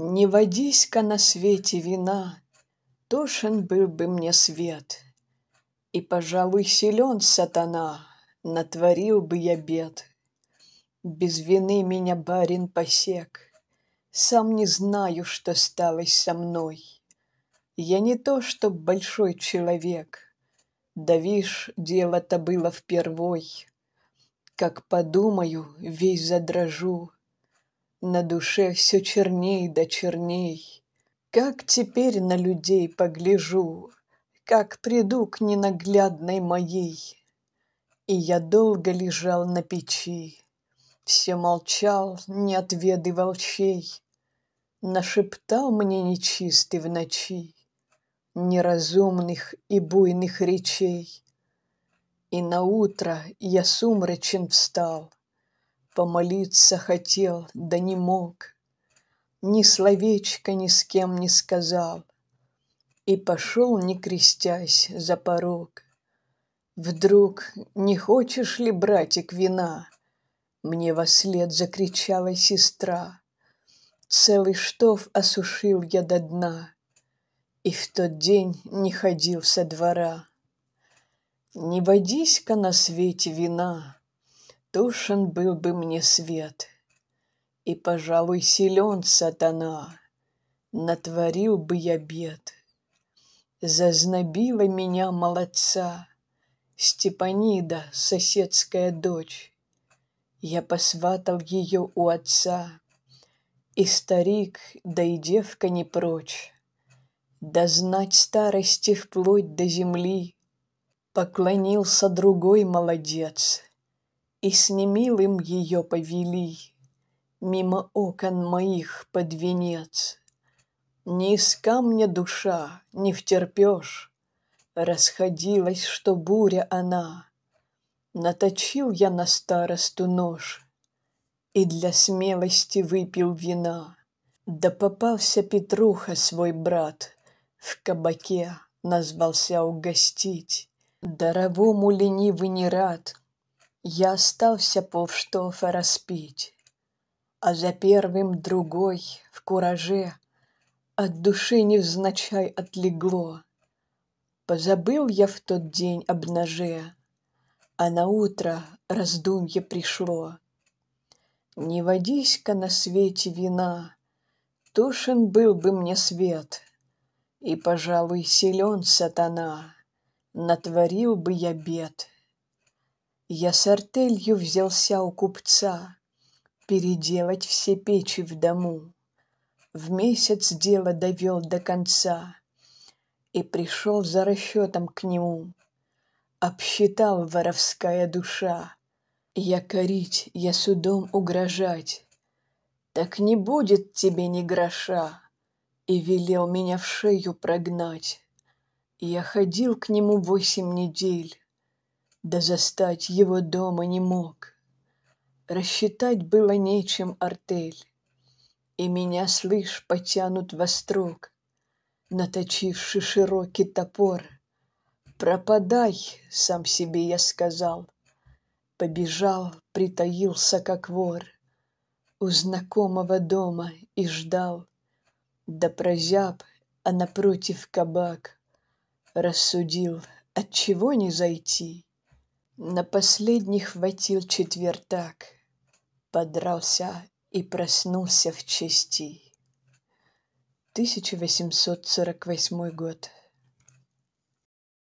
Не водись-ка на свете вина, Тошен был бы мне свет, И, пожалуй, силен сатана, Натворил бы я бед. Без вины меня барин посек, Сам не знаю, что сталось со мной. Я не то, что большой человек, Да вишь, дело-то было впервой. Как подумаю, весь задрожу — на душе все черней да черней. Как теперь на людей погляжу, Как приду к ненаглядной моей. И я долго лежал на печи, Все молчал, не отведывал чей. Нашептал мне нечистый в ночи Неразумных и буйных речей. И на утро я сумрачен встал — помолиться хотел, да не мог. Ни словечко ни с кем не сказал. И пошел, не крестясь, за порог. Вдруг, не хочешь ли, братик, вина? Мне во след закричала сестра. Целый штоф осушил я до дна, И в тот день не ходил со двора. Не водись-ка на свете вина, Тушен был бы мне свет, и, пожалуй, силен сатана, Натворил бы я бед. Зазнобила меня молодца Степанида, соседская дочь. Я посватал ее у отца, И старик, да и девка не прочь. Да знать старости вплоть до земли Поклонился другой молодец — и с немилым ее повели Мимо окон моих под венец. Ни из камня душа не втерпешь, Расходилась, что буря она. Наточил я на старосту нож И для смелости выпил вина. Да попался Петруха свой брат, В кабаке назвался угостить. Даровому ленивый не рад — я остался полштофа распить, А за первым другой в кураже От души невзначай отлегло. Позабыл я в тот день об ноже, А на утро раздумье пришло. Не водись-ка на свете вина, Тушен был бы мне свет, И, пожалуй, силен сатана, Натворил бы я бед. Я с артелью взялся у купца Переделать все печи в дому. В месяц дело довел до конца И пришел за расчетом к нему. Обсчитал воровская душа. Я корить, я судом угрожать. Так не будет тебе ни гроша. И велел меня в шею прогнать. Я ходил к нему восемь недель да застать его дома не мог. Рассчитать было нечем артель, и меня, слышь, потянут во строк, наточивший широкий топор. Пропадай, сам себе я сказал. Побежал, притаился, как вор, у знакомого дома и ждал. Да прозяб, а напротив кабак, рассудил, отчего не зайти на последний хватил четвертак подрался и проснулся в чести 1848 год